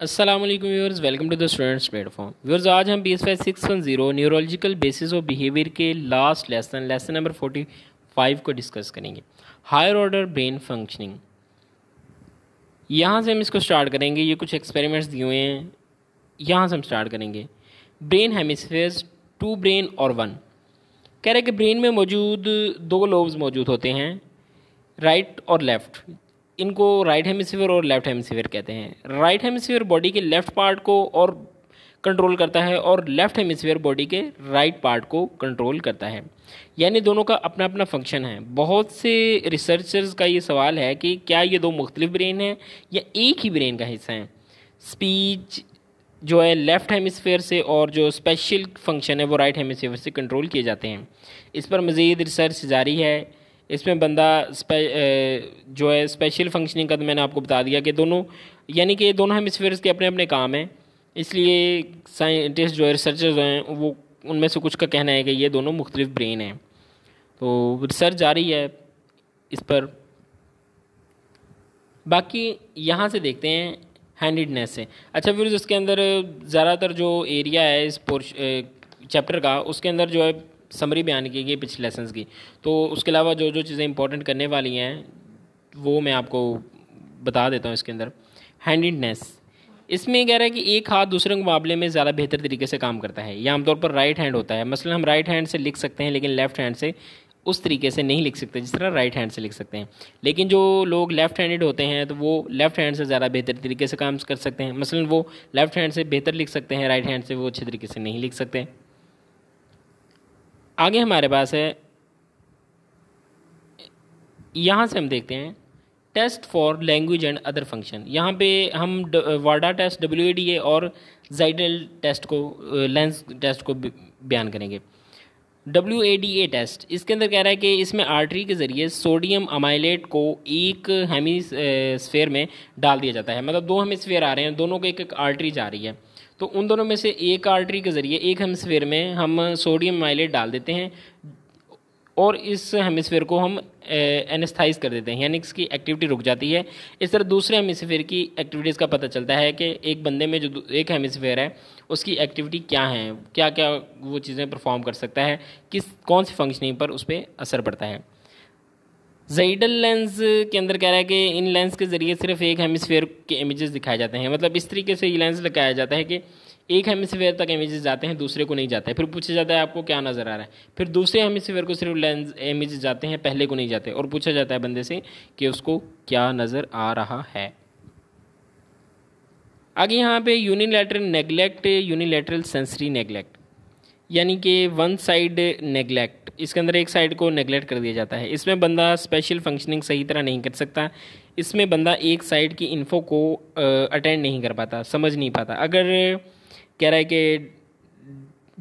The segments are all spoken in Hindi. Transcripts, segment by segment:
Aslam viewers welcome to the students platform viewers आज हम B S five six one zero neurological basis of behaviour के last lesson lesson number forty five को डिस्कस करेंगे हायर ऑर्डर ब्रेन फंक्शनिंग यहाँ से हम इसको स्टार्ट करेंगे ये कुछ एक्सपेरिमेंट्स दिए हुए हैं यहाँ से हम स्टार्ट करेंगे ब्रेन हेमिसफेयर्स टू ब्रेन और वन कह रहे कि ब्रेन में मौजूद दो लोब्स मौजूद होते हैं राइट और लेफ़्ट इनको राइट हेमिसफेयर और लेफ्ट हेमिसफेयर कहते हैं राइट हेमिसफेयर बॉडी के लेफ्ट पार्ट को और कंट्रोल करता है और लेफ्ट हेमिसफीयर बॉडी के राइट पार्ट को कंट्रोल करता है यानी दोनों का अपना अपना फंक्शन है बहुत से रिसर्चर्स का ये सवाल है कि क्या ये दो मुख्तलिफ ब्रेन हैं या एक ही ब्रेन का हिस्सा हैं स्पीच जो है लेफ़्ट हेमिसफेयर से और जो स्पेशल फंक्शन है वो राइट right हेमिसफेयर से कंट्रोल किए जाते हैं इस पर मज़ीद रिसर्च जारी है इसमें बंदा स्पे जो है स्पेशल फंक्शनिंग का तो मैंने आपको बता दिया कि दोनों यानी कि दोनों हेमस्फेयर्स के अपने अपने काम हैं इसलिए साइंटिस्ट जो है रिसर्चर्स जो हैं वो उनमें से कुछ का कहना है कि ये दोनों मुख्तलिफ ब्रेन हैं तो रिसर्च जारी है इस पर बाकी यहाँ से देखते हैं हैंडेडनेस से अच्छा फिर इसके अंदर ज़्यादातर जो एरिया है इस पोर्श चैप्टर का उसके अंदर जो है समरी बयान की गई पिछले लेसन की तो उसके अलावा जो जो चीज़ें इंपॉर्टेंट करने वाली हैं वो मैं आपको बता देता हूँ इसके अंदर हैंडनेस इसमें कह रहा है कि एक हाथ दूसरे के मुकाबले में ज़्यादा बेहतर तरीके से काम करता है या आमतौर पर राइट हैंड होता है मसलन हम राइट हैंड से लिख सकते हैं लेकिन लेफ्ट हैंड से उस तरीके से नहीं लिख सकते जिस तरह राइट हैंड से लिख सकते हैं लेकिन जो लोग लेफ्ट हैंडेड होते हैं तो वो लेफ्ट हैंड से ज़्यादा बेहतर तरीके से काम कर सकते हैं मसलन वो लेफ्ट हैंड से बेहतर लिख सकते हैं राइट हैंड से वो अच्छे तरीके से नहीं लिख सकते आगे हमारे पास है यहाँ से हम देखते हैं test for language and other function यहाँ पे हम Wada test W D A और जाइडल टेस्ट को लेंस टेस्ट को बयान करेंगे W A D A test इसके अंदर कह रहा है कि इसमें आर्टरी के ज़रिए सोडियम अमाइलेट को एक हेमी स्फेयर में डाल दिया जाता है मतलब दो हेमी स्फेयर आ रहे हैं दोनों को एक एक आर्टरी जा रही है तो उन दोनों में से एक आर्टरी के ज़रिए एक हेमस्फेयर में हम सोडियम माइलेट डाल देते हैं और इस हेमस्फेयर को हम एनेस्थाइज कर देते हैं यानी इसकी एक्टिविटी रुक जाती है इस तरह दूसरे हेमस्फेयर की एक्टिविटीज़ का पता चलता है कि एक बंदे में जो एक हेमस्फेयर है उसकी एक्टिविटी क्या है क्या क्या वो चीज़ें परफॉर्म कर सकता है किस कौन सी फंक्शनिंग पर उस पर असर पड़ता है जईडल लेंस के अंदर कह रहा है कि इन लेंस के ज़रिए सिर्फ एक हेमिसफेयर के इमेजेस दिखाए जाते हैं मतलब इस तरीके से ये लेंस लगाया जाता है कि एक हेमिसफेयर तक इमेजेस जाते हैं दूसरे को नहीं जाते फिर पूछा जाता है आपको क्या नज़र आ रहा है फिर दूसरे हेमिसफेयर को सिर्फ लेंस इमेज जाते हैं पहले को नहीं जाते और पूछा जाता है बंदे से कि उसको क्या नज़र आ रहा है आगे यहाँ पे unilateral neglect unilateral sensory neglect यानी कि वन साइड नेगलेक्ट इसके अंदर एक साइड को नेगलेक्ट कर दिया जाता है इसमें बंदा स्पेशल फंक्शनिंग सही तरह नहीं कर सकता इसमें बंदा एक साइड की इन्फो को अटेंड नहीं कर पाता समझ नहीं पाता अगर कह रहा है कि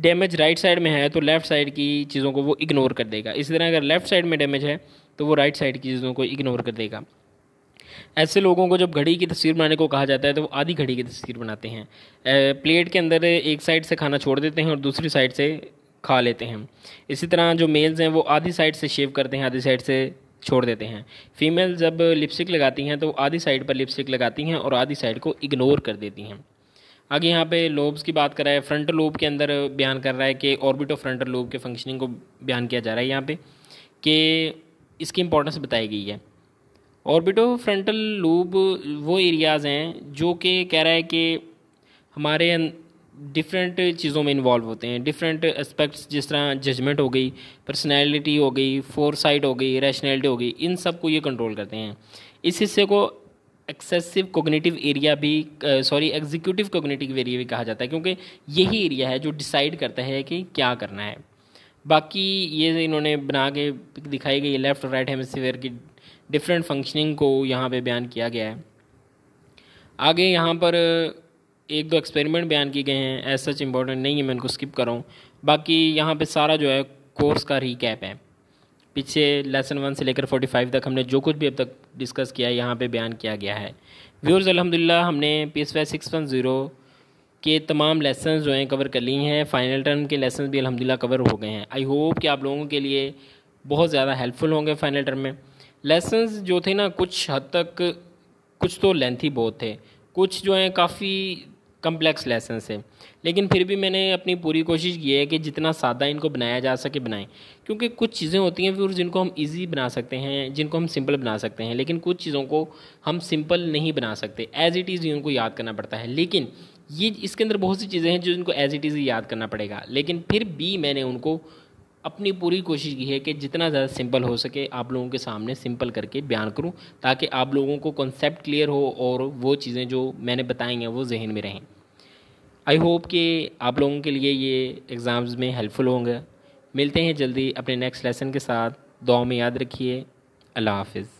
डैमेज राइट साइड में है तो लेफ़्ट साइड की चीज़ों को वो इग्नोर कर देगा इसी तरह अगर लेफ़्ट साइड में डैमेज है तो वो राइट साइड की चीज़ों को इग्नोर कर देगा ऐसे लोगों को जब घड़ी की तस्वीर बनाने को कहा जाता है तो वो आधी घड़ी की तस्वीर बनाते हैं प्लेट के अंदर एक साइड से खाना छोड़ देते हैं और दूसरी साइड से खा लेते हैं इसी तरह जो मेल्स हैं वो आधी साइड से शेव करते हैं आधी साइड से छोड़ देते हैं फीमेल जब लिपस्टिक लगाती हैं तो आधी साइड पर लिपस्टिक लगाती हैं और आधी साइड को इग्नोर कर देती हैं आगे यहाँ पे लोब्स की बात कर रहा है फ्रंट लोब के अंदर बयान कर रहा है कि ऑर्बिटो फ्रंटल लोब के फंक्शनिंग को बयान किया जा रहा है यहाँ पे कि इसकी इंपॉर्टेंस बताई गई है ऑर्बिटो फ्रंटल लोब वो एरियाज़ हैं जो कि कह रहा है कि हमारे अं- डिफरेंट चीज़ों में इन्वॉल्व होते हैं डिफरेंट एस्पेक्ट्स जिस तरह जजमेंट हो गई पर्सनैलिटी हो गई फोर हो गई रैशनैलिटी हो गई इन सब को ये कंट्रोल करते हैं इस हिस्से को एक्सेसिव कोग्नेटिव एरिया भी सॉरी एग्जीक्यूटिव कोग्नेटिव एरिया भी कहा जाता है क्योंकि यही एरिया है जो डिसाइड करता है कि क्या करना है बाकी ये इन्होंने बना के दिखाई गई लेफ़्ट और राइट हेमस्फेयर की डिफरेंट फंक्शनिंग को यहाँ पे बयान किया गया है आगे यहाँ पर एक दो एक्सपेरिमेंट बयान किए गए हैं एज सच इम्पोर्टेंट नहीं है मैं उनको स्किप कर रहा हूँ बाकी यहाँ पे सारा जो है कोर्स का रिकैप है पीछे लेसन वन से लेकर फोर्टी फाइव तक हमने जो कुछ भी अब तक डिस्कस किया है यहाँ पर बयान किया गया है व्यूर्स अलहमदिल्ला हमने P S Y six one zero के तमाम लेसन जो हैं कवर कर लिए हैं फाइनल टर्म के लेसन भी अलहमदिल्ला कवर हो गए हैं आई होप कि आप लोगों के लिए बहुत ज़्यादा हेल्पफुल होंगे फाइनल टर्म में लेसन जो थे ना कुछ हद तक कुछ तो लेंथी बहुत थे कुछ जो हैं काफ़ी कम्प्लेक्स लेसन से लेकिन फिर भी मैंने अपनी पूरी कोशिश की है कि जितना सादा इनको बनाया जा सके बनाएं क्योंकि कुछ चीज़ें होती हैं फिर जिनको हम इजी बना सकते हैं जिनको हम सिंपल बना सकते हैं लेकिन कुछ चीज़ों को हम सिंपल नहीं बना सकते एज़ इट इज़ उनको याद करना पड़ता है लेकिन ये इसके अंदर बहुत सी चीज़ें हैं जो इनको एज़ इट इज़ याद करना पड़ेगा लेकिन फिर भी मैंने उनको अपनी पूरी कोशिश की है कि जितना ज़्यादा सिंपल हो सके आप लोगों के सामने सिंपल करके बयान करूँ ताकि आप लोगों को कॉन्सेप्ट क्लियर हो और वो चीज़ें जो मैंने बताई हैं वो जहन में रहें आई होप कि आप लोगों के लिए ये एग्ज़ाम्स में हेल्पफुल होंगे मिलते हैं जल्दी अपने नेक्स्ट लेसन के साथ दुआ में याद रखिए अल्लाह हाफिज़